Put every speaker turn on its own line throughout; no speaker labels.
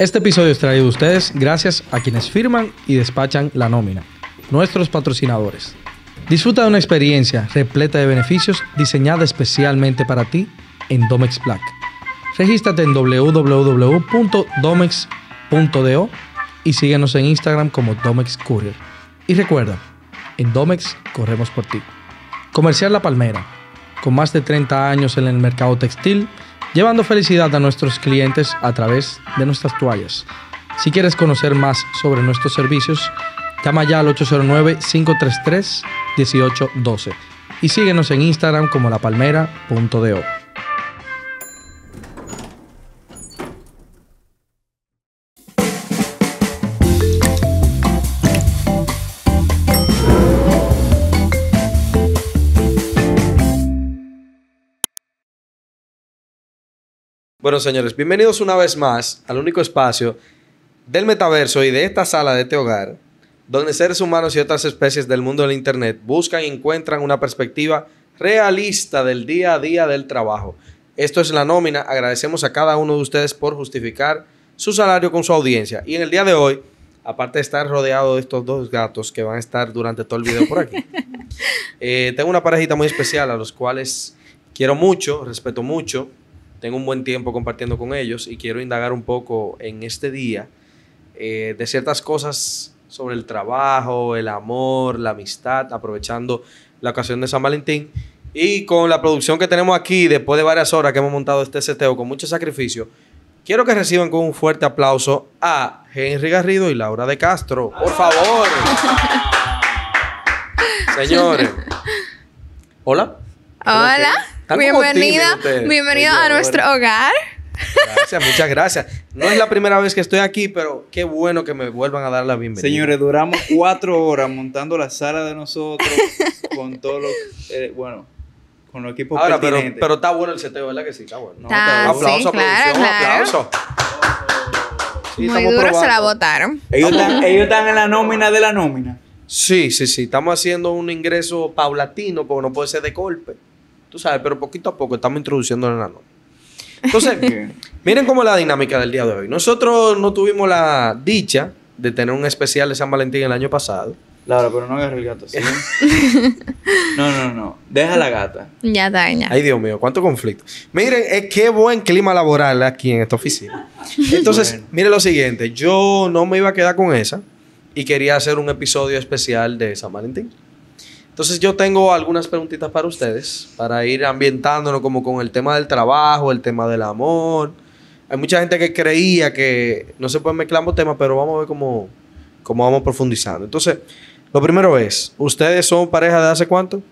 Este episodio es traído a ustedes gracias a quienes firman y despachan la nómina, nuestros patrocinadores. Disfruta de una experiencia repleta de beneficios diseñada especialmente para ti en Domex Black. Regístrate en www.domex.do y síguenos en Instagram como Domex Courier. Y recuerda, en Domex corremos por ti. Comercial La Palmera, con más de 30 años en el mercado textil, llevando felicidad a nuestros clientes a través de nuestras toallas. Si quieres conocer más sobre nuestros servicios, llama ya al 809-533-1812 y síguenos en Instagram como lapalmera.do. Bueno, señores, bienvenidos una vez más al único espacio del metaverso y de esta sala de este hogar, donde seres humanos y otras especies del mundo del Internet buscan y encuentran una perspectiva realista del día a día del trabajo. Esto es la nómina. Agradecemos a cada uno de ustedes por justificar su salario con su audiencia. Y en el día de hoy, aparte de estar rodeado de estos dos gatos que van a estar durante todo el video por aquí, eh, tengo una parejita muy especial a los cuales quiero mucho, respeto mucho tengo un buen tiempo compartiendo con ellos y quiero indagar un poco en este día eh, de ciertas cosas sobre el trabajo, el amor, la amistad, aprovechando la ocasión de San Valentín. Y con la producción que tenemos aquí, después de varias horas que hemos montado este seteo con mucho sacrificio, quiero que reciban con un fuerte aplauso a Henry Garrido y Laura de Castro. Por favor. Señores. Hola.
Hola bienvenida, bienvenida a nuestro hogar.
Gracias, muchas gracias. No es la primera
vez que estoy aquí, pero qué bueno que me vuelvan a dar la bienvenida. Señores, duramos cuatro horas montando la sala de nosotros con todos los, eh, bueno, con los equipos Ahora, pero, pero, está bueno el seteo, ¿verdad que sí? Está bueno. No, está, está Sí, aplauso, claro, Muy duro se la
votaron. Ellos están, ellos están
en la nómina de la nómina. Sí,
sí, sí. Estamos haciendo un ingreso paulatino, porque no puede ser de golpe. Tú sabes, pero poquito a poco estamos introduciendo la nano. Entonces, miren cómo es la dinámica del día de hoy. Nosotros no tuvimos la dicha de tener un especial de San Valentín el año pasado. Claro, pero no agarré el gato, ¿sí? no, no, no. Deja la gata.
Ya está, Ay,
Dios mío, cuánto conflicto. Miren, es qué buen clima laboral aquí en esta oficina. Entonces, miren lo siguiente. Yo no me iba a quedar con esa y quería hacer un episodio especial de San Valentín. Entonces yo tengo algunas preguntitas para ustedes, para ir ambientándonos como con el tema del trabajo, el tema del amor. Hay mucha gente que creía que no se pueden mezclar ambos temas, pero vamos a ver cómo, cómo vamos profundizando. Entonces, lo primero es, ¿ustedes son pareja de hace cuánto?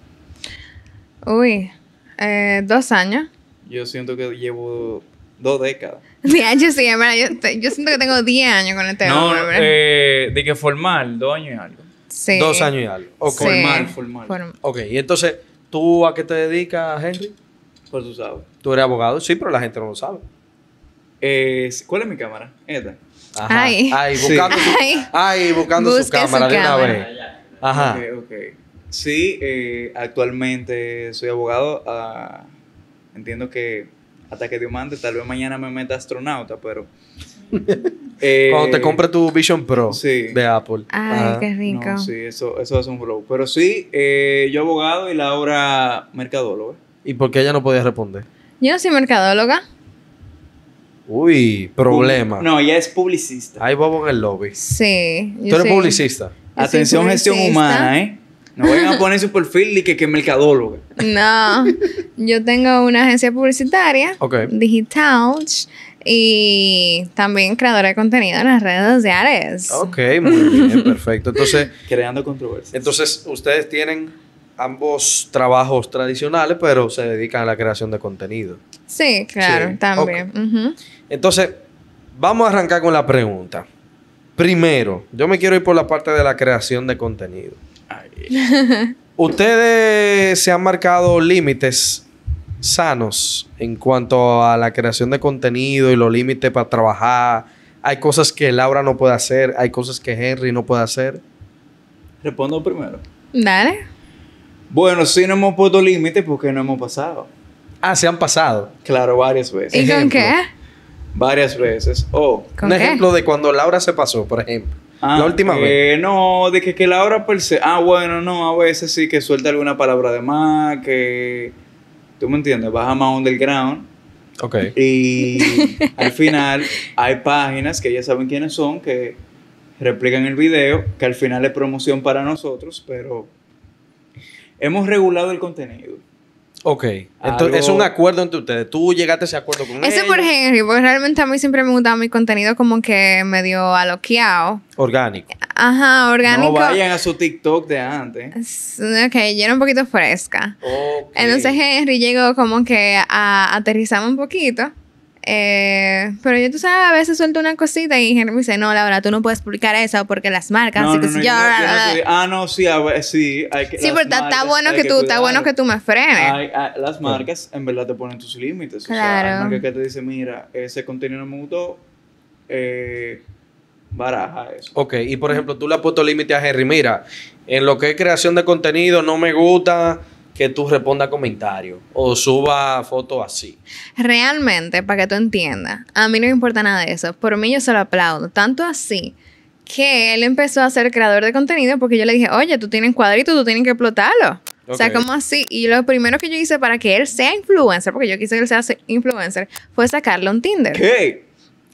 Uy, eh, dos años.
Yo siento que llevo dos décadas.
Diez años, sí, yo, yo siento que tengo 10 años con este no,
Eh, de que formal, dos años y algo. Dos años y algo. Formal, formal. Ok, y entonces, ¿tú a qué te dedicas, Henry? Pues tú sabes.
¿Tú eres abogado? Sí, pero la gente no lo sabe.
¿Cuál es mi cámara? Esta. Ajá. Ay. buscando, sí. Su, buscando su cámara de vez. Ah, Ajá. Sí, eh, actualmente soy abogado. Ah, entiendo que hasta que Dios mande, tal vez mañana me meta astronauta, pero Eh, Cuando te compre
tu Vision Pro de Apple. Ay, qué
rico. sí, eso, es un blow. Pero sí, eh, yo abogado y Laura mercadóloga.
¿Y por qué ella no podía
responder?
Yo no soy mercadóloga.
Uy, problema. No, ella es publicista. Ahí vamos en el lobby.
Sí. Tú eres publicista.
Atención, gestión humana, ¿eh? No vayan a poner su perfil y que, que mercadóloga.
No, yo tengo una agencia publicitaria Ok. digital y también creadora de contenido en las redes sociales. Ok,
muy bien, perfecto. Entonces, creando controversia. Entonces, ustedes tienen ambos trabajos tradicionales, pero se dedican a la creación de contenido.
Sí, claro, también.
Entonces, vamos a arrancar con la pregunta. Primero, yo me quiero ir por la parte de la creación de contenido. Ustedes se han marcado límites sanos en cuanto a la creación de contenido y los límites para trabajar. Hay cosas que Laura no puede hacer, hay cosas que Henry no puede hacer.
Respondo primero. Dale. Bueno, sí no hemos puesto límites porque no hemos pasado. Ah, se han pasado. Claro, varias veces. ¿Y con qué? Varias veces. Oh, un ejemplo de cuando Laura se pasó, por ejemplo. Ah, la última eh, vez. No, de que, que Laura pues Ah, bueno, no, a veces sí que suelta alguna palabra de más, que ¿Tú me entiendes? Baja más underground. Ok. Y al final hay páginas que ya saben quiénes son, que replican el video, que al final es promoción para nosotros, pero hemos regulado el contenido.
Ok. Entonces, es un acuerdo entre ustedes. Tú llegaste a ese acuerdo con Eso por
Henry, porque realmente a mí siempre me gustaba mi contenido como que medio aloqueado. Orgánico. Ajá, orgánico. No vayan
a su TikTok de antes.
Ok, yo era un poquito fresca. Entonces Henry llegó como que a aterrizarme un poquito. Eh, pero yo, tú sabes, a veces suelto una cosita y Henry me dice, no, la verdad tú no puedes publicar eso porque las marcas, no, ah,
no, sí, a ah, sí. sí, pero está bueno, que, tú, está bueno que
tú me frenes.
Ah, las marcas en verdad te ponen tus límites. Claro. O marcas que te dicen, mira, ese contenido mutuo eh, baraja eso.
Ok, y por ejemplo, tú le has puesto límite a Henry, mira, en lo que es creación de contenido no me gusta que tú respondas comentarios o suba fotos así.
Realmente, para que tú entiendas, a mí no me importa nada de eso. Por mí yo se lo aplaudo. Tanto así que él empezó a ser creador de contenido porque yo le dije, oye, tú tienes cuadritos, tú tienes que explotarlo. O sea, como así. Y lo primero que yo hice para que él sea influencer, porque yo quise que él sea influencer, fue sacarle un Tinder. ¿Qué?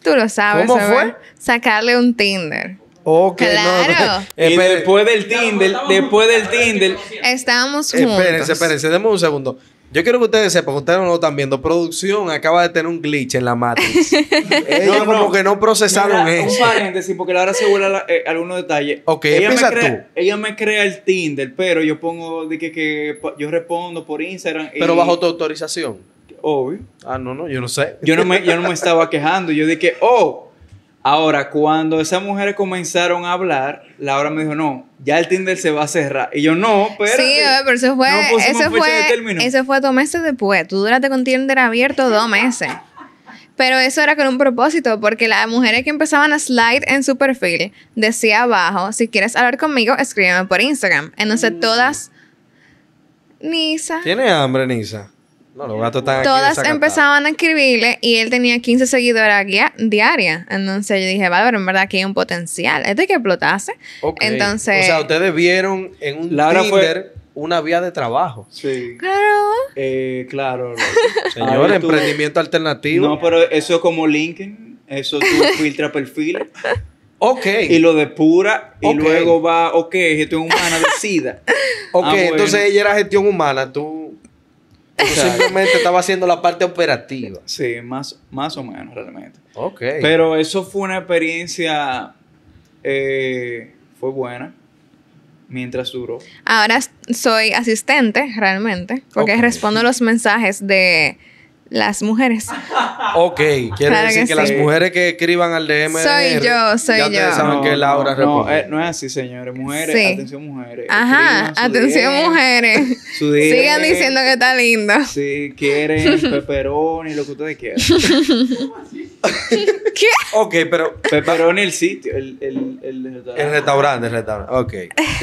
Tú lo sabes. ¿Cómo fue? Sacarle un Tinder.
Ok, no. Eh, después del Tinder, pues,
después del Tinder.
Estábamos Espérense,
espérense, denme un segundo. Yo quiero que ustedes sepan, ustedes no lo están viendo. Producción acaba de tener un glitch en la matriz.
Ellos como
que no procesaron eso. Un paréntesis,
porque ahora se vuelve eh, algunos detalles. Ok, ella me crea, tú. Ella me crea el Tinder, pero yo pongo de que, yo respondo por Instagram. Pero bajo tu autorización. Obvio. Ah, no, no, yo no sé. Yo no me, yo no me estaba quejando. Yo dije, oh, Ahora, cuando esas mujeres comenzaron a hablar, Laura me dijo, no, ya el Tinder se va a cerrar. Y yo, no, pero... Sí,
pero eso fue... fue eso fue dos meses después. Tú duraste con Tinder abierto dos meses. Pero eso era con un propósito, porque las mujeres que empezaban a slide en su perfil decía abajo, si quieres hablar conmigo, escríbeme por Instagram. Entonces mm. todas... Nisa.
¿Tiene hambre, Nisa? No, los gatos están Todas empezaban
a escribirle y él tenía 15 seguidoras diarias. Entonces yo dije, pero en verdad aquí hay un potencial. Esto hay que explotase. Entonces. O sea,
ustedes vieron en un Tinder
una vía de trabajo. Sí. Claro. Eh, claro. Señor, emprendimiento alternativo. No, pero eso es como LinkedIn. Eso tú filtra perfiles. Ok. Y lo depura y luego va, ok, gestión humana de SIDA. Ok, ah, entonces ella era gestión humana, tú simplemente estaba haciendo la parte operativa. Sí, más, más o menos realmente. Ok. Pero eso fue una experiencia. Eh, fue buena. Mientras duró.
Ahora soy asistente realmente. Porque respondo los mensajes de las mujeres.
Ok, quiere decir que, las mujeres que escriban al DM. Soy
yo, soy yo. Ustedes
saben no, que Laura no, No,
eh, no es así, señores. Mujeres,
atención, mujeres. Ajá, atención, mujeres.
Sigan diciendo
que está lindo.
Sí, quieren pepperoni, lo que ustedes quieran. ¿Qué? Ok, pero.
Pepperoni, el sitio,
el, el, el, restaurante. El restaurante,
el restaurante. Ok.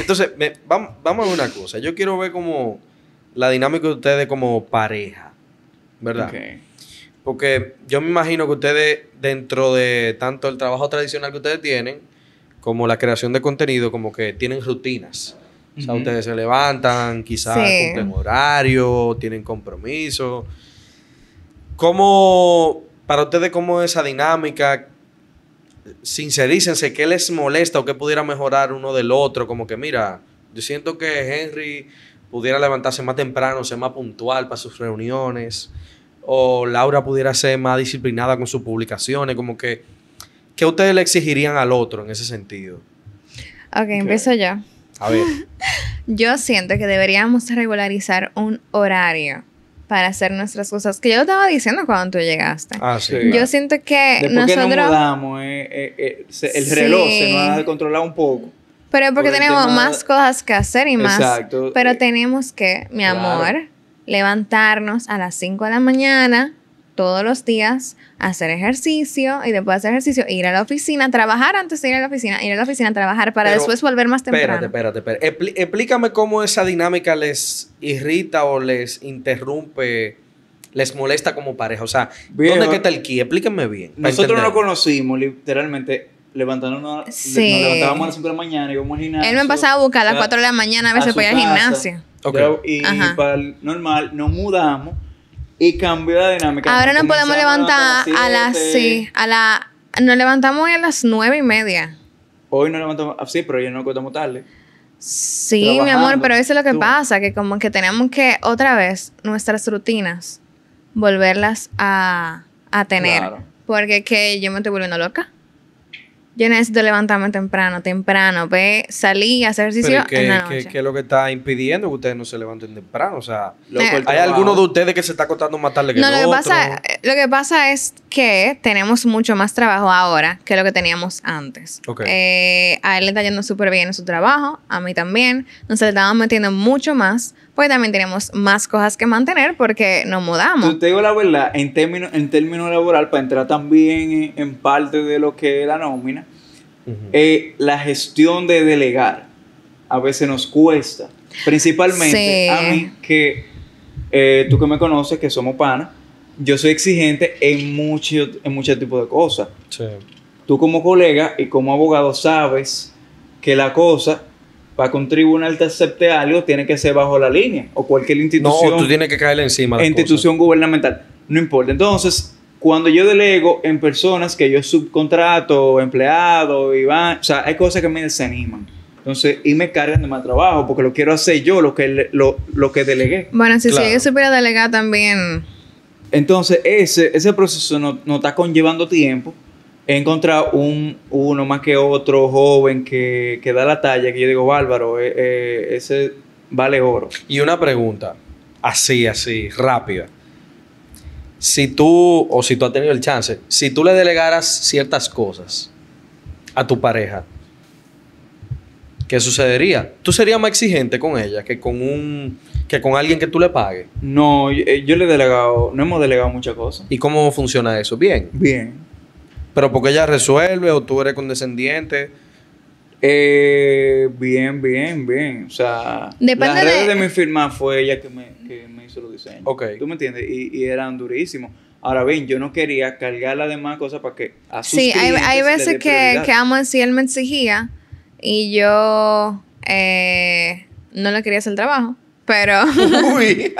Entonces, vamos, vamos a ver una cosa. Yo quiero ver como la dinámica de ustedes como pareja. ¿verdad? Porque yo me imagino que ustedes, dentro de tanto el trabajo tradicional que ustedes tienen, como la creación de contenido, como que tienen rutinas. O sea, ustedes se levantan, quizás sí. cumplen horario, tienen compromiso. ¿Cómo, para ustedes, cómo esa dinámica? Sincerícense, ¿qué les molesta o qué pudiera mejorar uno del otro? Como que, mira, yo siento que Henry pudiera levantarse más temprano, ser más puntual para sus reuniones o Laura pudiera ser más disciplinada con sus publicaciones, como que, ¿qué ustedes le exigirían al otro en ese sentido?
Ok, okay. empiezo yo. A ver. yo siento que deberíamos regularizar un horario para hacer nuestras cosas, que yo lo estaba diciendo cuando tú llegaste. Ah, sí. Yo siento que nosotros...
Eh, eh, eh, el reloj se nos ha controlado un poco.
Pero porque tenemos más cosas que hacer y más... Exacto. Pero tenemos que, mi amor levantarnos a las 5 de la mañana todos los días, hacer ejercicio y después de hacer ejercicio ir a la oficina, trabajar antes de ir a la oficina, ir a la oficina, a trabajar para después volver más temprano.
Espérate, espérate, espérate. explícame cómo esa dinámica les irrita o les interrumpe les molesta como pareja? O sea, ¿dónde está el ki? Explíquenme bien. Nosotros lo
conocimos literalmente levantándonos, levantábamos a las 5 de la mañana, y íbamos al
gimnasio. Él me pasaba a buscar a las 4 de la mañana a veces para ir al gimnasio.
Y para el normal nos mudamos y cambió la dinámica. Ahora nos podemos levantar a las, sí,
a la, nos levantamos a las nueve y media.
Hoy nos levantamos, ah, sí, pero ya no acostamos tarde.
Sí, mi amor, pero eso es lo que pasa, que como que tenemos que otra vez nuestras rutinas volverlas a, tener. Porque que yo me estoy volviendo loca. Yo necesito levantarme temprano, temprano, ve, salir a hacer ejercicio qué, en la noche.
¿qué, es lo que está impidiendo que ustedes no se levanten temprano? O sea, eh, ¿hay alguno de ustedes que se está acostando más tarde que no, lo que Pasa,
eh, lo que pasa es que tenemos mucho más trabajo ahora que lo que teníamos antes. Eh, a él le está yendo súper bien en su trabajo, a mí también. Nos le estamos metiendo mucho más pues también tenemos más cosas que mantener porque nos mudamos. Te
digo la verdad, en términos en término laboral, para entrar también en, parte de lo que es la nómina, eh, la gestión de delegar a veces nos cuesta. Principalmente a mí, que eh, tú que me conoces, que somos pana, yo soy exigente en muchos en de cosas. Tú como colega y como abogado sabes que la cosa para que un tribunal te acepte algo, tiene que ser bajo la línea o cualquier institución. No, tú tienes que caerle encima. institución gubernamental. No importa. Entonces, cuando yo delego en personas que yo subcontrato, empleado, y van, o sea, hay cosas que me desaniman. Entonces, y me cargan de más trabajo porque lo quiero hacer yo, lo que, lo, lo que delegué.
Bueno, si yo se supiera delegar también.
Entonces, ese, ese proceso no está conllevando tiempo he encontrado un, uno más que otro joven que, que da la talla, que yo digo, bárbaro, eh, eh, ese vale oro.
Y una pregunta, así, así, rápida. Si tú, o si tú has tenido el chance, si tú le delegaras ciertas cosas a tu pareja, ¿qué sucedería? ¿Tú serías más exigente con ella que con un que con alguien que tú le pagues?
No, yo eh, le he delegado, no
hemos delegado muchas cosas. ¿Y cómo funciona eso? Bien. Bien. Pero porque ella resuelve o tú
eres condescendiente. Eh, bien, bien, bien. O sea, Depende las de... mi firma fue ella que me, que me hizo los diseños. ¿Tú me entiendes? Y, eran durísimos. Ahora bien, yo no quería cargar Las demás cosas para que a Sí, hay, veces que, que
así él me exigía y yo eh, no le quería hacer el trabajo. Pero. Uy.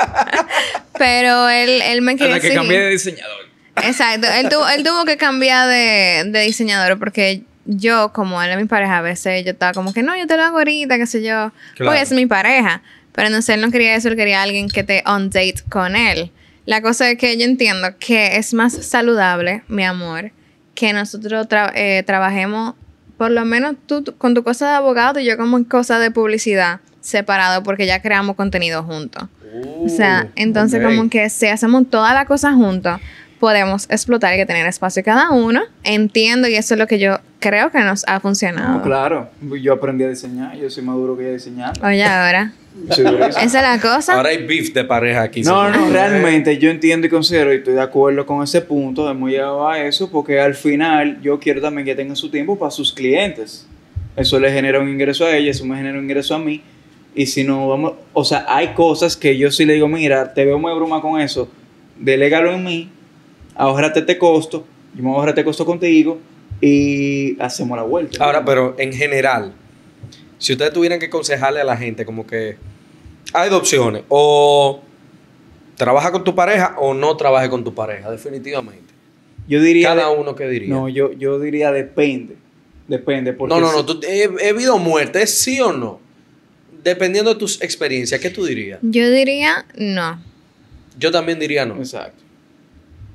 pero él, me quería. que cambié de
diseñador.
Exacto. Él tuvo, que cambiar de, diseñador porque yo, como él es mi pareja, a veces yo estaba como que no, yo te lo hago ahorita, qué sé yo. Porque es mi pareja. Pero no sé, él no quería eso, él quería alguien que te on date con él. La cosa es que yo entiendo que es más saludable, mi amor, que nosotros eh, trabajemos, por lo menos tú con tu cosa de abogado y yo como cosa de publicidad separado porque ya creamos contenido juntos.
o sea, uh, entonces como
que si hacemos toda la cosa juntos, podemos explotar y que tener espacio cada uno. Entiendo y eso es lo que yo creo que nos ha funcionado. claro,
yo aprendí a diseñar, yo soy maduro que a diseñar. Oye,
ahora. Esa es la cosa. Ahora
hay beef de pareja aquí. No, no, realmente yo entiendo y considero y estoy de acuerdo con ese punto, hemos llegado a eso, porque al final yo quiero también que tengan su tiempo para sus clientes. Eso le genera un ingreso a ella, eso me genera un ingreso a mí. Y si no vamos, o sea, hay cosas que yo sí le digo, mira, te veo muy bruma con eso, delégalo en mí ahorrate este costo, yo me voy a este costo contigo y hacemos la vuelta. Ahora, pero en general, si ustedes tuvieran que aconsejarle a la gente como
que hay dos opciones, o trabaja con tu pareja o no trabaje con tu pareja, definitivamente. Yo diría... Cada uno que diría. No, yo, yo diría depende. Depende. Porque no, no, no. he, habido muertes, sí o no? Dependiendo de tus experiencias, ¿qué tú dirías?
Yo diría no.
Yo también diría no. Exacto.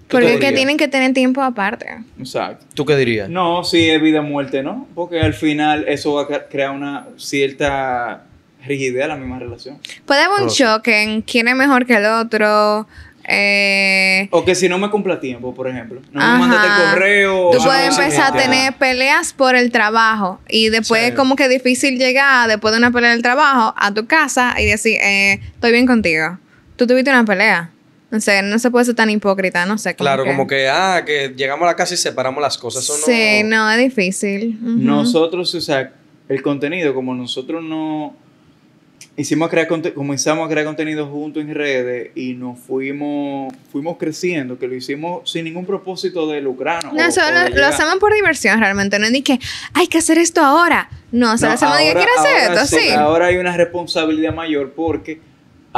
Porque es que tienen
que tener tiempo aparte.
Exacto. ¿Tú qué dirías? No, sí es vida o muerte, ¿no? Porque al final eso va a crear una cierta rigidez a la misma relación. Puede haber un
choque en quién es mejor que el otro. Eh,
o que si no me cumpla tiempo, por ejemplo. No me el correo. Tú puedes empezar a tener
peleas por el trabajo. Y después es como que difícil llegar, después de una pelea del trabajo, a tu casa y decir, eh, estoy bien contigo. Tú tuviste una pelea. O sea, no se puede ser tan hipócrita, no sé. qué. claro, como
que, ah, que llegamos a la casa y separamos las cosas.
Sí, no, es difícil. Nosotros,
o sea, el contenido, como nosotros no hicimos crear comenzamos a crear contenido juntos en redes y nos fuimos fuimos creciendo que lo hicimos sin ningún propósito de lucrarnos no, lo, hacemos
por diversión realmente no es ni que hay que hacer esto ahora no o sea no, hacemos hacer esto sí, ahora hay
una responsabilidad mayor porque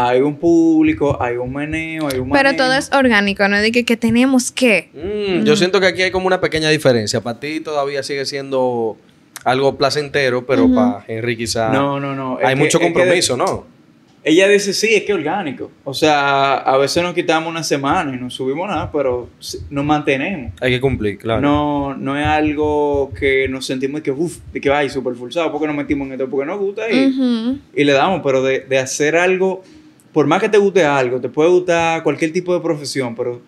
hay un público, hay un meneo, hay un Pero todo
es orgánico, no de que, tenemos que. Mm, yo mm.
siento que aquí hay como una pequeña diferencia. Para ti todavía sigue siendo algo placentero, pero para Henry No, no, no. Hay mucho compromiso, ¿no? Ella dice, sí, es que orgánico. O sea, a veces nos quitamos una semana y no subimos nada, pero nos mantenemos.
Hay que cumplir, claro.
No, es algo que nos sentimos que, uff, de que, va súper forzado, porque nos metimos en esto, porque nos gusta
y,
le damos, pero de, de hacer algo por más que te guste algo, te puede gustar cualquier tipo de profesión, pero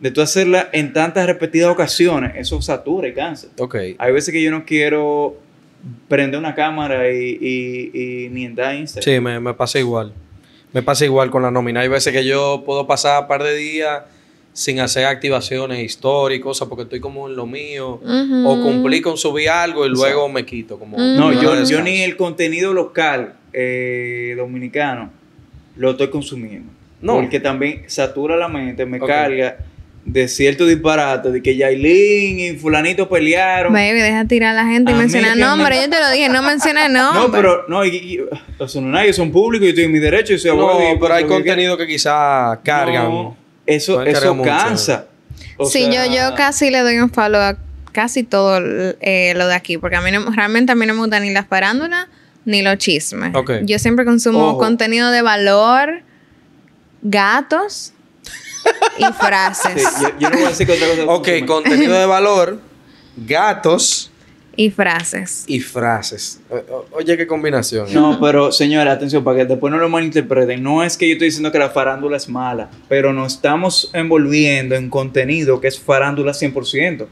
de tú hacerla en tantas repetidas ocasiones, eso satura y cansa. Okay. Hay veces que yo no quiero prender una cámara y, ni entrar a Instagram. Sí,
me, pasa igual. Me pasa igual con la nómina.
Hay veces que yo puedo pasar un par de días
sin hacer activaciones históricas, cosas, porque estoy como en lo mío, o cumplí con subir algo y luego me quito. Como, No, yo, ni
el contenido local eh, dominicano lo estoy consumiendo. Porque también satura la mente, me carga de cierto disparate, de que Yailin y fulanito pelearon.
Baby, deja tirar a la gente y menciona nombre. Yo te lo dije, no menciona nombre. No,
pero no, son son públicos, yo estoy en mi derecho y soy abogado. pero hay pues, contenido que, quizás cargan. eso, eso cansa. sí, yo,
yo casi le doy un palo a casi todo eh, lo de aquí, porque a mí realmente a mí no me gustan ni las parándolas ni los chismes. Yo siempre consumo contenido de valor, gatos y frases. yo, no voy
Ok, contenido de valor, gatos.
Y frases. Y frases.
oye, qué combinación. ¿eh? No, pero señora, atención, para que después no lo malinterpreten. No es que yo estoy diciendo que la farándula es mala, pero nos estamos envolviendo en contenido que es farándula 100%.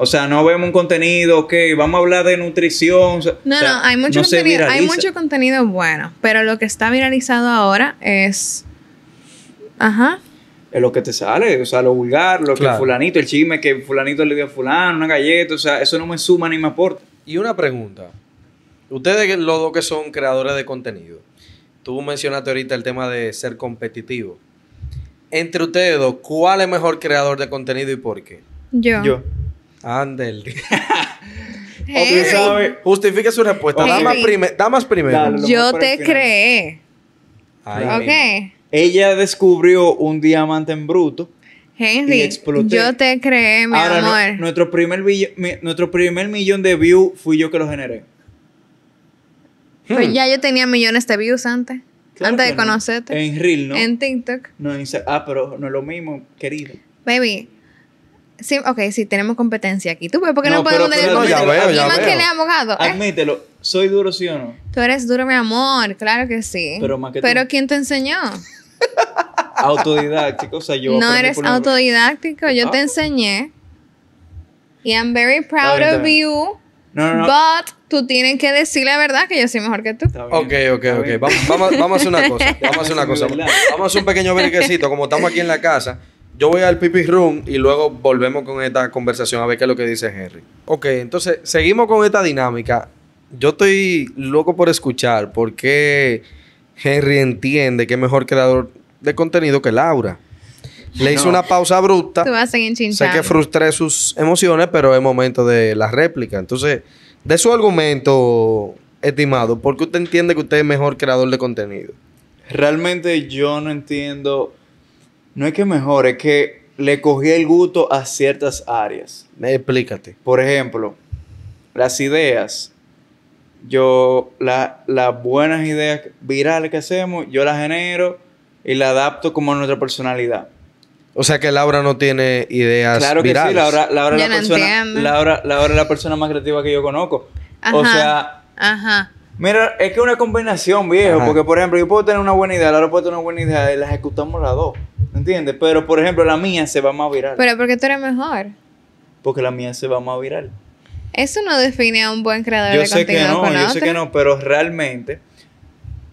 O sea, no vemos un contenido, ok, vamos a hablar de nutrición. no, no, hay mucho, contenido, hay mucho
contenido bueno, pero lo que está viralizado ahora es... Ajá.
Es lo que te sale, o sea, lo vulgar, lo que fulanito, el chisme que fulanito le dio a fulano, una galleta, o sea, eso no me suma ni me aporta. Y una pregunta, ustedes los dos que son creadores de contenido,
tú mencionaste ahorita el tema de ser competitivo. Entre ustedes dos, ¿cuál es mejor creador de contenido y por qué? Yo. Yo. Andel.
justifique su respuesta. Damas, primero. Yo te
creé.
Ok. Ella descubrió un diamante en bruto.
Henry, yo te creé, mi amor.
nuestro, primer nuestro primer millón de views fui yo que lo generé. Pues hmm. ya
yo tenía millones de views antes. antes de conocerte. En real, ¿no? En TikTok.
No, ah, pero no es lo mismo, querido.
Baby, Sí, ok, sí, tenemos competencia aquí. ¿Tú por qué no, no podemos tener
competencia? No, ya veo, ya más que le abogado. ¿eh? Admítelo, ¿soy duro sí o no?
Tú eres duro, mi amor, claro que sí. Pero más que Pero ¿quién te enseñó?
autodidáctico, o sea, yo. No eres
autodidáctico, yo te ah. enseñé. Y I'm very proud of you.
No, no, no. But
tú tienes que decir la verdad que yo soy mejor que tú. ok,
ok, ok. Vamos, vamos, vamos, a hacer una cosa. Vamos a hacer una cosa. Vamos a hacer un pequeño verguecito, Como estamos aquí en la casa, yo voy al pipi room y luego volvemos con esta conversación a ver qué es lo que dice Henry. Ok, entonces seguimos con esta dinámica. Yo estoy loco por escuchar por qué Henry entiende que es mejor creador de contenido que Laura. Le hice una pausa abrupta.
Sé que
frustré sus emociones, pero es momento de la réplica. Entonces, de su argumento, estimado, ¿por qué usted entiende que usted es mejor creador de
contenido? Realmente yo no entiendo no es que mejor, es que le cogí el gusto a ciertas áreas.
Explícate.
Por ejemplo, las ideas. Yo, la, las buenas ideas virales que hacemos, yo las genero y las adapto como a nuestra personalidad. O sea que Laura
no tiene
ideas Claro que sí, Laura, Laura es la persona, la persona más creativa que yo conozco.
o sea, ajá.
Mira, es que es una combinación, viejo. Porque, por ejemplo, yo puedo tener una buena idea, Laura puede tener una buena idea y la ejecutamos las dos. ¿Entiendes? Pero, por ejemplo, la mía se va más viral. Pero
porque tú eres mejor.
Porque la mía se va más viral.
Eso no define a un buen creador de yo sé Que no, yo sé que
no, pero realmente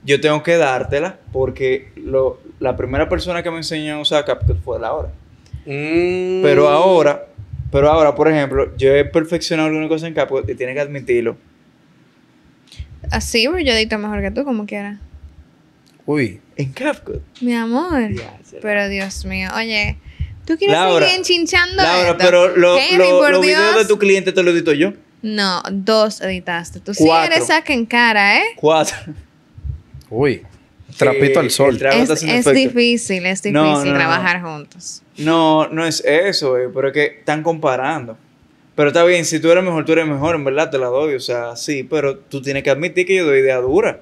yo tengo que dártela porque lo, la primera persona que me enseñó a usar CapCut fue la hora. Mm. Pero ahora, pero ahora, por ejemplo, yo he perfeccionado alguna cosa en CapCut y tienes que admitirlo.
Así, pero pues, yo edito mejor que tú, como quieras.
Uy. En Capcom.
Mi amor. pero Dios mío, oye, ¿tú quieres seguir enchinchando Laura, pero lo, que los de
tu cliente te lo edito yo.
No, dos editaste. Tú sí eres saca en cara, ¿eh?
Cuatro. Uy. Trapito eh, al sol. Es,
difícil, es difícil trabajar juntos.
No, no es eso, eh, pero es que están comparando. Pero está bien, si tú eres mejor, tú eres mejor, en verdad te la doy. O sea, sí, pero tú tienes que admitir que yo doy idea dura.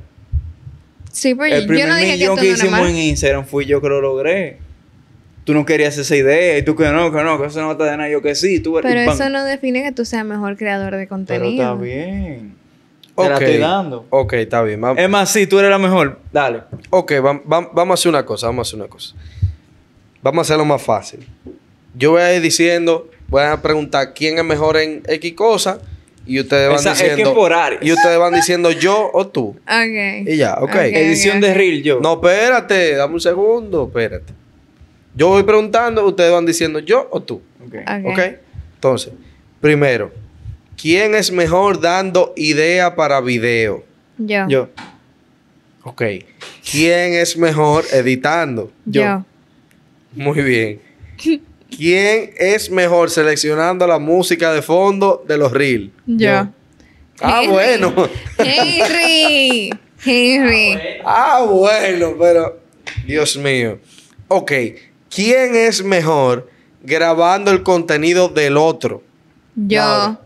Sí, pero pues, el primer yo no dije millón que, que hicimos en
Instagram fui yo que lo logré. Tú no querías esa idea y tú que no, que no, que eso no está de nada. Yo que sí, tú Pero eso
no define que tú seas mejor creador de contenido. Pero
está bien. Te la estoy dando. Ok, está bien. Es más, sí, tú eres la mejor.
Dale. Ok, vamos a hacer una cosa, vamos a hacer una cosa. Vamos a hacerlo más fácil. Yo voy a ir diciendo, voy a preguntar quién es mejor en X cosa y ustedes van diciendo. Y ustedes van diciendo yo o tú.
Ok. Y ya, ok. okay Edición
de Reel, yo. No, espérate, dame un segundo, espérate. Yo voy preguntando, ustedes van diciendo yo o tú. Ok. Entonces, primero, ¿quién es mejor dando idea para video? Yo. Yo. Ok. ¿Quién es mejor editando? yo. Muy bien. ¿Quién es mejor seleccionando la música de fondo de los reels? Yo.
Ah, bueno. Henry. Henry. Ah,
bueno, pero. Dios mío. Ok. ¿Quién es mejor grabando el contenido del otro?
Yo.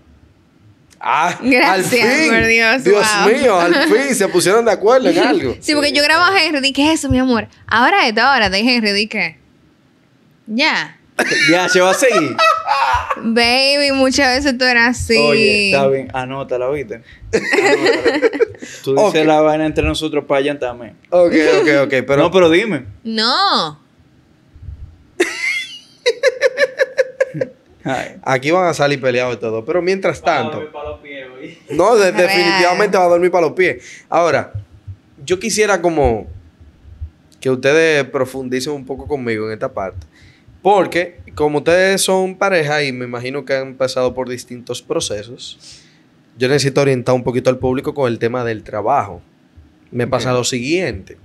Ah, Gracias, al fin. Dios. mío, al fin se pusieron de acuerdo en algo. sí, porque
yo grababa a Henry, ¿qué es eso, mi amor? Ahora es ahora, de Henry, ¿qué? Ya.
Ya, se va a seguir.
Baby, muchas veces tú eras así. Oye, está
bien, anótala, ¿viste? tú dices la vaina entre nosotros para allá también. Ok, ok, ok. Pero... No, pero dime.
No.
Aquí van a salir peleados todo, Pero mientras tanto.
No, definitivamente
va a dormir para los pies. Ahora, yo quisiera como que ustedes profundicen un poco conmigo en esta parte. Porque como ustedes son pareja y me imagino que han pasado por distintos procesos, yo necesito orientar un poquito al público con el tema del trabajo. Me pasa lo siguiente.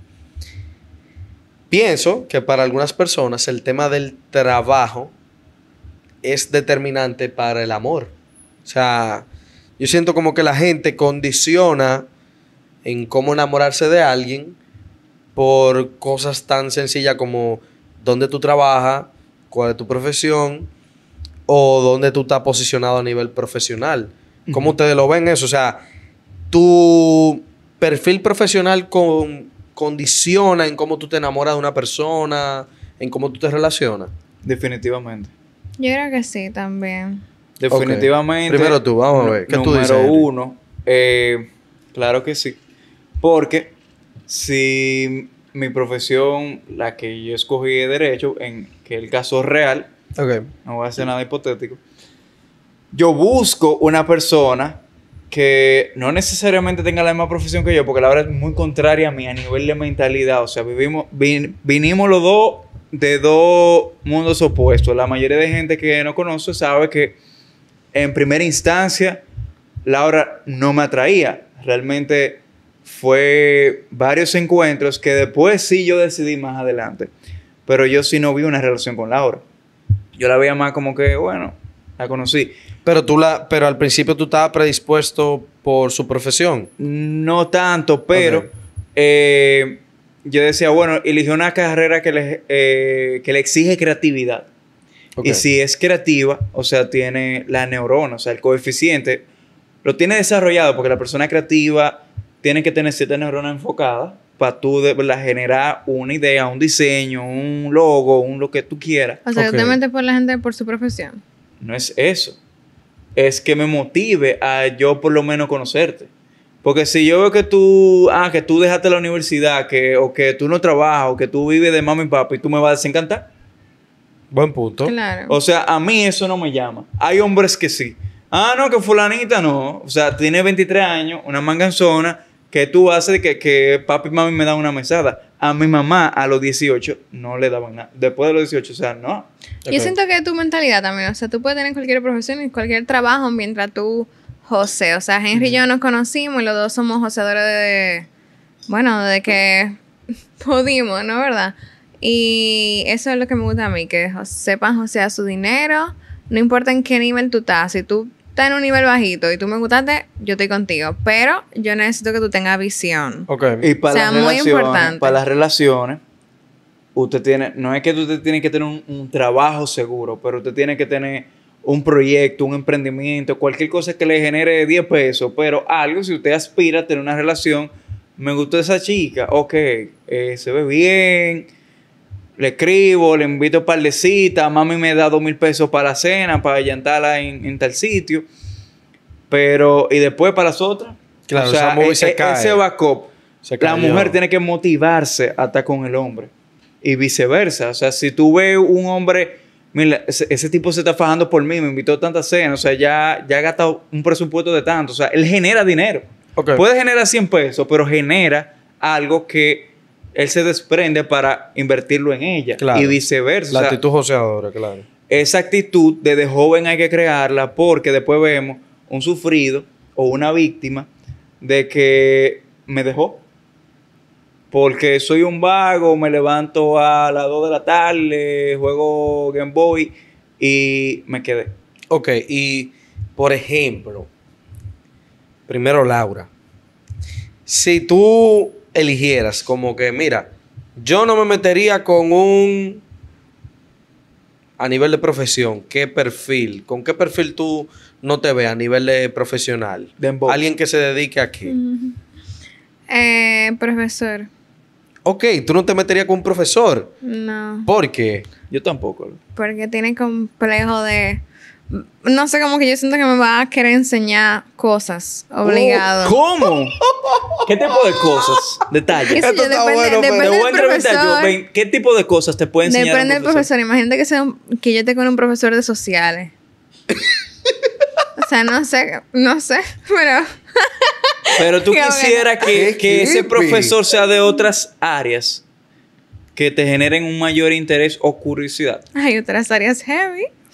Pienso que para algunas personas el tema del trabajo es determinante para el amor. O sea, yo siento como que la gente condiciona en cómo enamorarse de alguien por cosas tan sencillas como dónde tú trabajas, cuál es tu profesión o dónde tú estás posicionado a nivel profesional. ¿Cómo ustedes lo ven eso? O sea, tu perfil profesional condiciona en cómo tú te enamoras de una persona, en cómo tú te relacionas. Definitivamente.
Yo creo que sí, también.
Definitivamente. Primero tú, vamos a ver. ¿Qué tú dices, uno, eh, claro que sí. Porque si mi profesión, la que yo escogí de derecho, en que el caso real, no voy a hacer nada hipotético, yo busco una persona que no necesariamente tenga la misma profesión que yo, porque la verdad es muy contraria a mí a nivel de mentalidad. O sea, vivimos, vinimos los dos de dos mundos opuestos. La mayoría de gente que no conozco sabe que en primera instancia Laura no me atraía. Realmente fue varios encuentros que después sí yo decidí más adelante. Pero yo sí no vi una relación con Laura. Yo la veía más como que, bueno, la conocí. Pero tú la, pero al principio tú estabas predispuesto por su profesión. No tanto, pero eh, yo decía, bueno, eligió una carrera que le, eh, que le exige creatividad. Y si es creativa, o sea, tiene la neurona, o sea, el coeficiente, lo tiene desarrollado porque la persona creativa tienes que tener siete neuronas enfocadas para tú la, generar una idea, un diseño, un logo, un lo que tú quieras. O sea, okay.
por la gente por su profesión.
No es eso. Es que me motive a yo por lo menos conocerte. Porque si yo veo que tú, ah, que tú dejaste la universidad, que, o que tú no trabajas, o que tú vives de mami y papi, tú me vas a desencantar. Buen punto. Claro. O sea, a mí eso no me llama. Hay hombres que sí. Ah, no, que fulanita no. O sea, tiene 23 años, una manganzona, que tú haces que, que papi y mami me dan una mesada. A mi mamá a los 18 no le daban nada. Después de los 18, o sea, no. Yo siento
que es tu mentalidad también. O sea, tú puedes tener cualquier profesión y cualquier trabajo mientras tú José. O sea, Henry y yo nos conocimos y los dos somos joseadores de. Bueno, de que pudimos, ¿no? ¿Verdad? Y eso es lo que me gusta a mí, que sepan josear su dinero, no importa en qué nivel tú estás. Si tú está en un nivel bajito y tú me gustaste, yo estoy contigo. Pero yo necesito que tú tengas visión.
Ok. Y para las muy relaciones, Para las relaciones, usted tiene, no es que usted tiene que tener un, trabajo seguro, pero usted tiene que tener un proyecto, un emprendimiento, cualquier cosa que le genere 10 pesos, pero algo, si usted aspira a tener una relación, me gustó esa chica, ok, eh, se ve bien, le escribo, le invito un par de citas, mami me da dos mil pesos para la cena, para allantarla en, tal sitio. Pero, y después para las otras.
Claro, o sea, esa e, se e, cae. ese
backup, la mujer tiene que motivarse a estar con el hombre. Y viceversa. O sea, si tú ves un hombre, mira, ese, tipo se está fajando por mí, me invitó a tanta cena, o sea, ya, ya ha gastado un presupuesto de tanto. O sea, él genera dinero. Puede generar 100 pesos, pero genera algo que él se desprende para invertirlo en ella y viceversa. La actitud
joseadora, claro.
Esa actitud de joven hay que crearla porque después vemos un sufrido o una víctima de que me dejó porque soy un vago, me levanto a las 2 de la tarde, juego Game Boy y me quedé. Ok, y por ejemplo,
primero Laura, si tú eligieras? Como que, mira, yo no me metería con un. A nivel de profesión, ¿qué perfil? ¿Con qué perfil tú no te ves a nivel profesional? Alguien que se dedique a qué.
Eh, profesor.
Ok, tú no te meterías con un profesor.
No.
¿Por qué? Yo tampoco.
Porque tiene complejo de no sé, como que yo siento que me va a querer enseñar cosas, obligado.
Oh, ¿Cómo? ¿Qué tipo de cosas? Detalles. ¿Qué tipo de cosas te puede enseñar? Depende del profesor.
Imagínate que, sea un, que yo un profesor de sociales. o sea, no sé, no sé, pero...
pero tú quisieras que, que ese profesor sea de otras áreas que te generen un mayor interés o curiosidad.
Hay otras áreas heavy.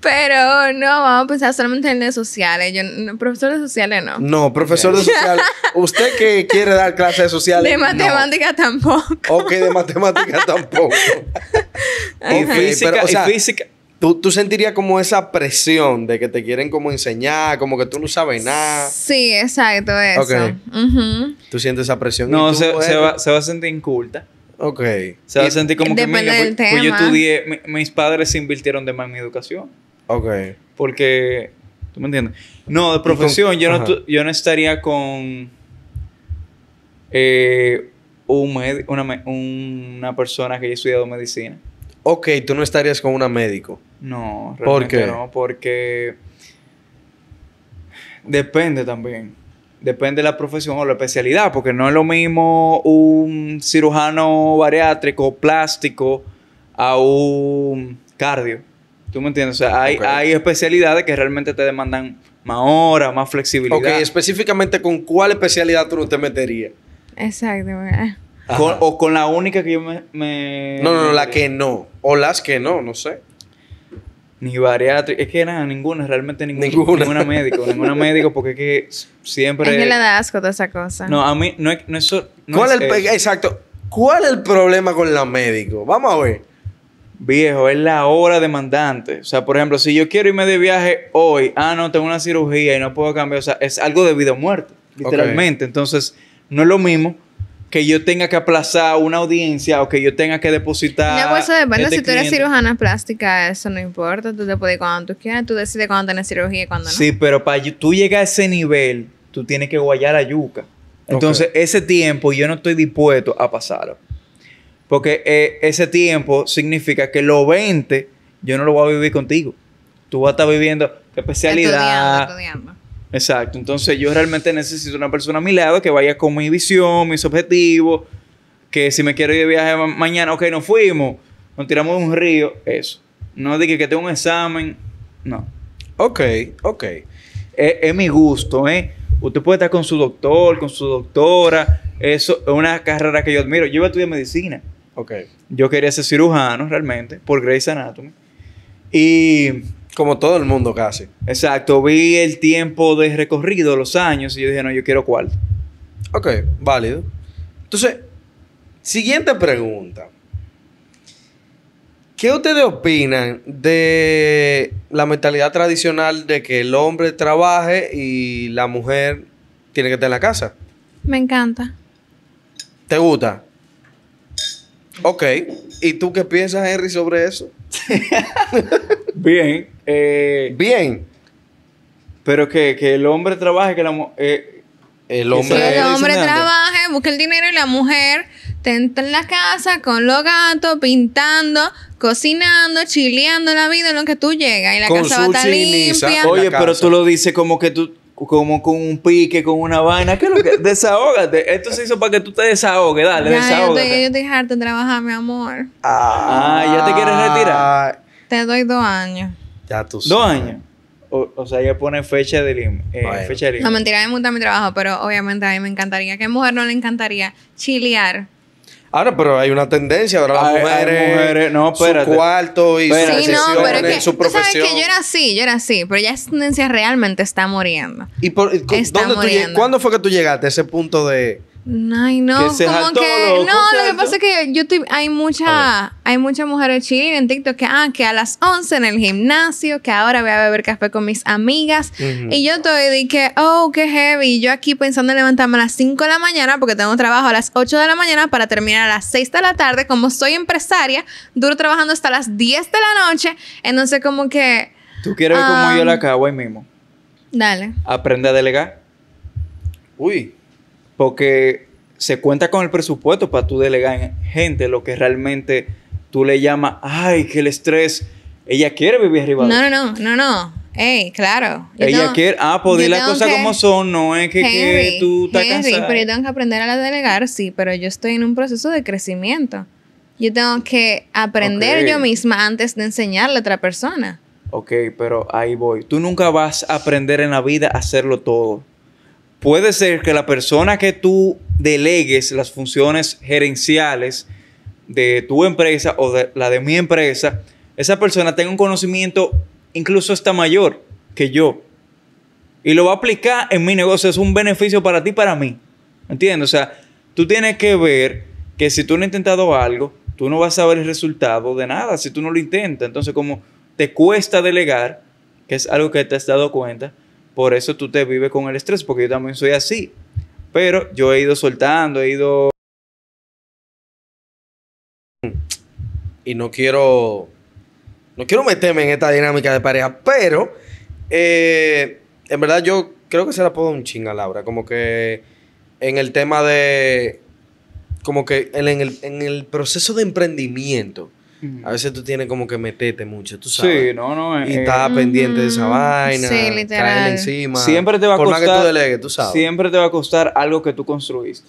pero... no, vamos a pensar solamente en redes sociales. Yo, profesor de sociales no.
No, profesor de sociales. Usted que quiere dar clases sociales. De matemáticas tampoco. Ok, de matemática tampoco.
y física, o física.
Tú, sentirías como esa presión de que te quieren como enseñar, como que tú no sabes nada. Sí,
exacto, eso.
Tú sientes esa
presión. No, se, se, va, se va a sentir inculta. Ok. Se va a sentir como que, pues, pues yo estudié, mis padres se invirtieron de más en mi educación. Ok. Porque, ¿tú me entiendes? No, de profesión, yo, no, yo no estaría con eh, un una, persona que haya estudiado medicina. Ok, tú no estarías con una médico. No, realmente no, porque depende también depende de la profesión o la especialidad, porque no es lo mismo un cirujano bariátrico, plástico, a un cardio. ¿Tú me entiendes? O sea, hay, especialidades que realmente te demandan más hora más flexibilidad.
Ok, específicamente, ¿con cuál especialidad tú no te meterías?
Exacto.
o con la única que yo me,
me...
No, no, no, la que no. O las que no, no sé ni bariátrica, es que nada, ninguna, realmente ninguna, ninguna, ninguna médico, ninguna médico, porque es que siempre... A mí le
da asco toda esa cosa. No,
a mí, no, es, no eso... ¿Cuál el, eh, Exacto, ¿cuál es el problema con la médico? Vamos a ver. Viejo, es la hora demandante. O sea, por ejemplo, si yo quiero irme de viaje hoy, ah, no, tengo una cirugía y no puedo cambiar, o sea, es algo de vida o muerte, literalmente. Entonces, no es lo mismo que yo tenga que aplazar una audiencia o que yo tenga que depositar. No, pues eso depende. si tú eres cirujana
plástica, eso no importa. Tú te puedes ir cuando tú quieras. Tú decides cuándo tienes cirugía y cuándo no. Sí,
pero para tú llegar a ese nivel, tú tienes que guayar a yuca. Entonces, ese tiempo yo no estoy dispuesto a pasarlo. Porque eh, ese tiempo significa que lo 20 yo no lo voy a vivir contigo. Tú vas a estar viviendo especialidad. Estudiando, estudiando. Exacto. Entonces yo realmente necesito una persona a mi lado que vaya con mi visión, mis objetivos, que si me quiero ir de viaje mañana, ok, nos fuimos, nos tiramos de un río, eso. No de que tengo un examen, no. Ok, ok. E-, es, mi gusto, ¿eh? Usted puede estar con su doctor, con su doctora. Eso es una carrera que yo admiro. Yo iba a estudiar medicina. Ok. Yo quería ser cirujano realmente por Grace Anatomy. Y como todo el mundo casi. Exacto, vi el tiempo de recorrido, los años, y yo dije, no, yo quiero cuarto. Ok, válido. Entonces, siguiente pregunta.
¿Qué ustedes opinan de la mentalidad tradicional de que el hombre trabaje y la mujer tiene que estar en la casa?
Me encanta.
¿Te gusta? Ok. ¿Y tú qué piensas, Henry, sobre eso?
Bien. Eh, Bien. Pero que, el hombre trabaje, que eh, el hombre, que el hombre trabaje,
busque el dinero y la mujer te entra en la casa con los gatos, pintando, cocinando, chileando la vida en lo que tú llegas. Y la casa va a estar limpia. Oye, pero tú
lo dices como que tú, como con un pique, con una vaina. ¿Qué es lo que? Desahógate. Esto se hizo para que tú te desahogues. Dale, desahógate.
Yo te yo trabajar, mi amor.
Ah, ah, ya te quieres retirar.
Te doy dos años.
Ya tú Dos años. O, o, sea, ella pone fecha de límite. Eh, fecha de No, mentira,
me gusta mi trabajo, pero obviamente a mí me encantaría. ¿Qué mujer no le encantaría chilear?
Ahora, pero hay una tendencia, ahora las mujeres, hay mujeres, no, espérate. su
cuarto y espérate. sí, no, pero es que, su profesión. sabes que
yo era así, yo era así, pero ya esa tendencia realmente está muriendo.
¿Y por, ¿dónde muriendo. cuándo fue que tú llegaste a ese punto de
Ay, no, como que no, lo que pasa es que yo estoy, hay mucha hay muchas mujeres chilenas en TikTok que ah, que a las 11 en el gimnasio, que ahora voy a beber café con mis amigas y yo estoy de que oh, qué heavy, yo aquí pensando en levantarme a las 5 de la mañana porque tengo trabajo a las 8 de la mañana para terminar a las 6 de la tarde, como soy empresaria, duro trabajando hasta las 10 de la noche, entonces como que
Tú quieres ver cómo yo la acabo um, ahí mismo. Dale. Aprende a delegar. Uy, porque se cuenta con el presupuesto para tú delegar gente lo que realmente tú le llamas, ay, que el estrés, ella quiere vivir arriba. No,
no, no, no, no. Ey, claro. ella quiere,
ah, pues las cosas como son, no es que, tú estás cansada. pero yo
tengo que aprender a la delegar, sí, pero yo estoy en un proceso de crecimiento. Yo tengo que aprender yo misma antes de enseñarle a otra persona.
Ok, pero ahí voy. Tú nunca vas a aprender en la vida a hacerlo todo puede ser que la persona que tú delegues las funciones gerenciales de tu empresa o de la de mi empresa, esa persona tenga un conocimiento incluso hasta mayor que yo. Y lo va a aplicar en mi negocio. Es un beneficio para ti y para mí. ¿Entiendes? O sea, tú tienes que ver que si tú no has intentado algo, tú no vas a ver el resultado de nada si tú no lo intentas. Entonces, como te cuesta delegar, que es algo que te has dado cuenta, por eso tú te vives con el estrés, porque yo también soy así. Pero yo he ido soltando, he ido... Y no
quiero... No quiero meterme en esta dinámica de pareja, pero... Eh, en verdad yo creo que se la puedo un ching Laura. Como que en el tema de... Como que en el, en el proceso de emprendimiento a veces tú tienes como que meterte mucho, tú sabes. Sí, no, no. y eh, estás pendiente de esa vaina. Sí, literal. encima. Siempre te va a por costar. Más que tú delegues, tú sabes.
Siempre te va a costar algo que tú construiste.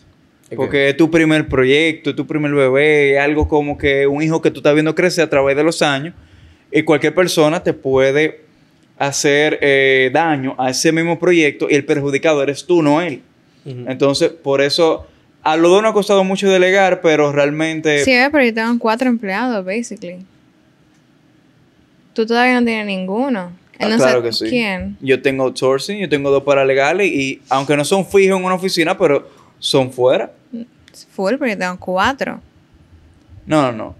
Porque es tu primer proyecto, es tu primer bebé, algo como que un hijo que tú estás viendo crecer a través de los años. Y cualquier persona te puede hacer eh, daño a ese mismo proyecto y el perjudicado eres tú, no él. Entonces, por eso a los dos ha costado mucho delegar, pero realmente... Sí,
pero yo tengo cuatro empleados, basically. Tú todavía no tienes ninguno. Ah, claro que sí. ¿Quién?
Yo tengo outsourcing, yo tengo dos paralegales y aunque no son fijos en una oficina, pero son fuera.
Full, pero yo tengo cuatro.
No, no, no.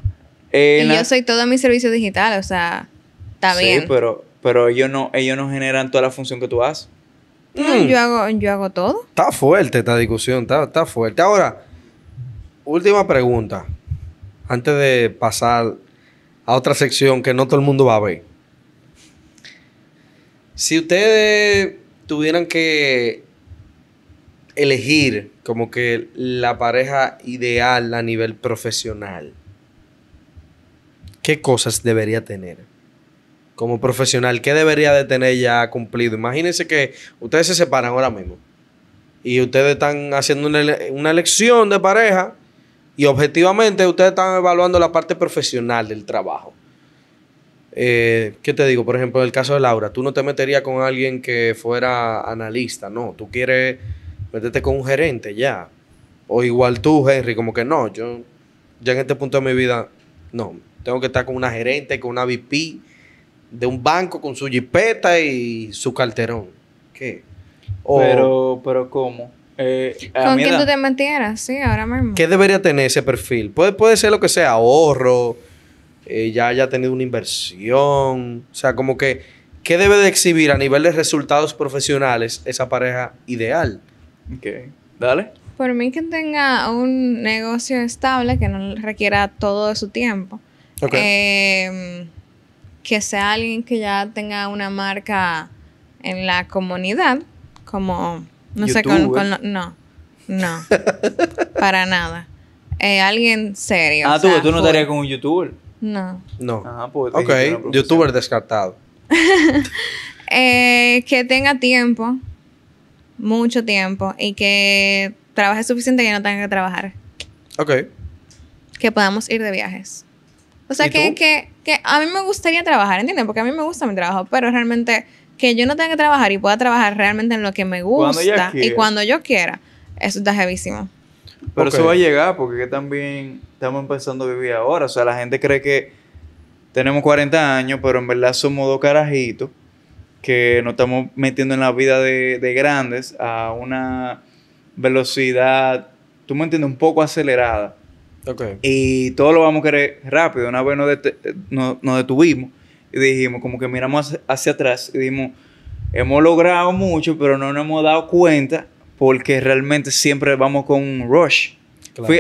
Eh, y yo
soy todo mi servicio digital, o sea, está bien. Sí,
pero, pero ellos, no, ellos no generan toda la función que tú haces.
Yo, hago, yo todo.
Está fuerte esta discusión, está, está fuerte. Ahora, última pregunta, antes de pasar a otra sección que no todo el mundo va a ver. Si ustedes tuvieran que elegir como que la pareja ideal a nivel profesional, ¿qué cosas debería tener? como profesional, ¿qué debería de tener ya cumplido? Imagínense que ustedes se separan ahora mismo y ustedes están haciendo una, elección de pareja y objetivamente ustedes están evaluando la parte profesional del trabajo. Eh, ¿Qué te digo? Por ejemplo, en el caso de Laura, tú no te meterías con alguien que fuera analista, no, tú quieres meterte con un gerente ya. O igual tú, Henry, como que no, yo ya en este punto de mi vida, no, tengo que estar con una gerente, con una VP de un banco con su jipeta y su carterón. ¿Qué? pero,
pero ¿cómo?
Eh, ¿Con quién tú
te metieras? Sí, ahora mismo.
¿Qué debería tener ese perfil? Puede, puede ser lo que sea, ahorro, eh, ya haya tenido una inversión. O sea, como que, ¿qué debe de exhibir a nivel de resultados profesionales esa pareja ideal? Ok, dale.
Por mí que tenga un negocio estable que no requiera todo de su tiempo. Okay. Em, que sea alguien que ya tenga una marca en la comunidad, como, no sé, con, no, no, para nada. Eh, alguien serio. Ah, tú, no estarías
con un youtuber.
No.
No. ok, youtuber descartado.
Eh, que tenga tiempo, mucho tiempo, y que trabaje suficiente que no tenga que trabajar. Ok. Que podamos ir de viajes. O sea, que, que, que, a mí me gustaría trabajar, ¿entiendes? Porque a mí me gusta mi trabajo, pero realmente que yo no tenga que trabajar y pueda trabajar realmente en lo que me gusta y cuando yo quiera, eso está heavísimo.
Pero eso va a llegar porque también estamos empezando a vivir ahora. O sea, la gente cree que tenemos 40 años, pero en verdad somos dos carajitos que nos estamos metiendo en la vida de, de grandes a una velocidad, tú me entiendes, un poco acelerada. Y todo lo vamos a querer rápido. Una vez nos, eh, detuvimos y dijimos, como que miramos hacia, atrás y dijimos, hemos logrado mucho, pero no nos hemos dado cuenta porque realmente siempre vamos con un rush.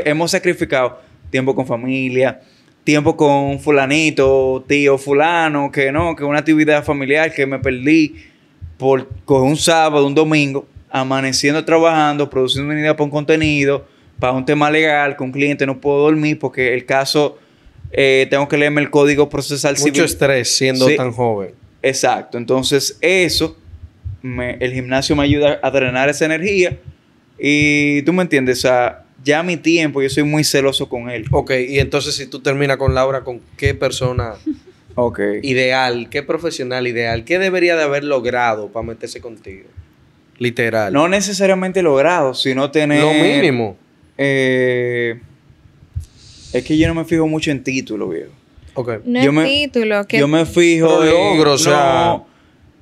hemos sacrificado tiempo con familia, tiempo con fulanito, tío fulano, que no, que una actividad familiar que me perdí por con un sábado, un domingo, amaneciendo trabajando, produciendo unidad para un contenido para un tema legal, con cliente, no puedo dormir porque el caso, eh, tengo que leerme el código procesal Mucho civil. Mucho estrés siendo tan joven. Exacto, entonces eso, el gimnasio me ayuda a drenar esa energía y tú me entiendes, o ya mi tiempo, yo soy muy celoso con él. Ok, y entonces si tú terminas con Laura, ¿con qué persona okay.
ideal, qué profesional ideal, qué debería de haber logrado para meterse contigo?
Literal. No necesariamente logrado, sino tener... Lo mínimo. Eh, es que yo no me fijo mucho en título, viejo. Okay. No yo me,
título. yo
me fijo en...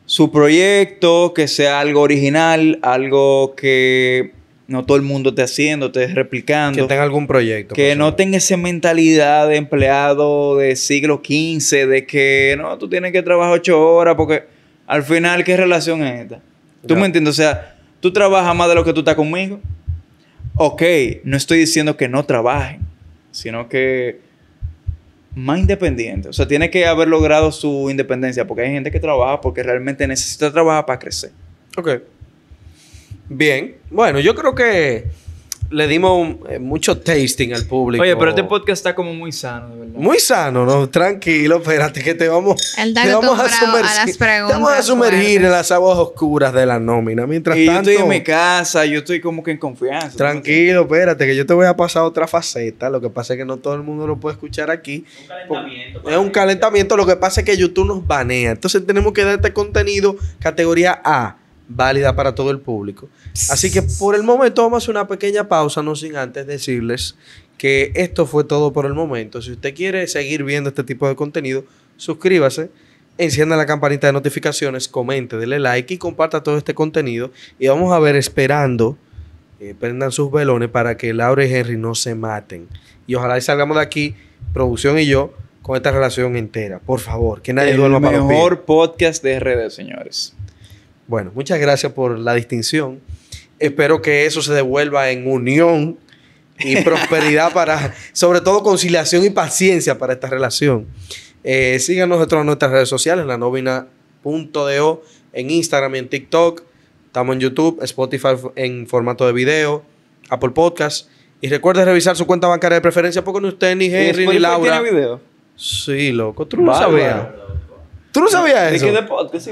su proyecto, que sea algo original, algo que no todo el mundo esté haciendo, esté replicando. Que tenga algún proyecto. Que no tenga esa mentalidad de empleado de siglo XV, de que no, tú tienes que trabajar ocho horas, porque al final, ¿qué relación es esta? ¿Tú me entiendes? O sea, tú trabajas más de lo que tú estás conmigo ok, no estoy diciendo que no trabajen, sino que más independiente. O sea, tiene que haber logrado su independencia, porque hay gente que trabaja porque realmente necesita trabajar para crecer.
Ok. Bien, bueno, yo creo que le dimos eh, mucho tasting al público. Oye, pero este
podcast está como muy sano, de
verdad. Muy sano, ¿no? Tranquilo, espérate que te vamos,
vamos, a, sumergir, te vamos a sumergir
en las aguas oscuras de la nómina. Mientras tanto... Yo estoy en mi
casa, yo estoy como que en confianza. Tranquilo,
espérate que yo te voy a pasar otra faceta. Lo que pasa es que no todo el mundo lo puede escuchar aquí. Es un calentamiento. Lo que pasa es que YouTube nos banea. Entonces tenemos que dar este contenido categoría A válida para todo el público. Así que por el momento vamos a hacer una pequeña pausa, no sin antes decirles que esto fue todo por el momento. Si usted quiere seguir viendo este tipo de contenido, suscríbase, encienda la campanita de notificaciones, comente, dele like y comparta todo este contenido. Y vamos a ver esperando, eh, prendan sus velones para que Laura y Henry no se maten. Y ojalá y salgamos de aquí, producción y yo, con esta relación entera. Por favor, que nadie duerma para El mejor
podcast de redes, señores.
Bueno, muchas gracias por la distinción. Espero que eso se devuelva en unión y prosperidad para, sobre todo, conciliación y paciencia para esta relación. Eh, síganos nosotros en nuestras redes sociales, la novina.do, en Instagram y en TikTok. Estamos en YouTube, Spotify en formato de video, Apple Podcast. Y recuerden revisar su cuenta bancaria de preferencia porque ni usted ni Henry ni Laura. ¿Tiene video? Sí, loco. Tú no sabías. Tú no sabías eso. qué podcast,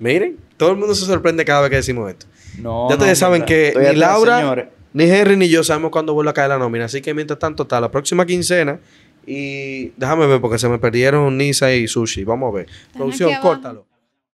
Miren, todo el mundo se sorprende cada vez que decimos esto.
No, ya ustedes saben que ni Laura,
ni Henry, ni yo sabemos cuándo vuelve a caer la nómina. Así que mientras tanto, está la próxima quincena.
Y
déjame ver porque se me perdieron Nisa y Sushi. Vamos a ver. Producción, córtalo.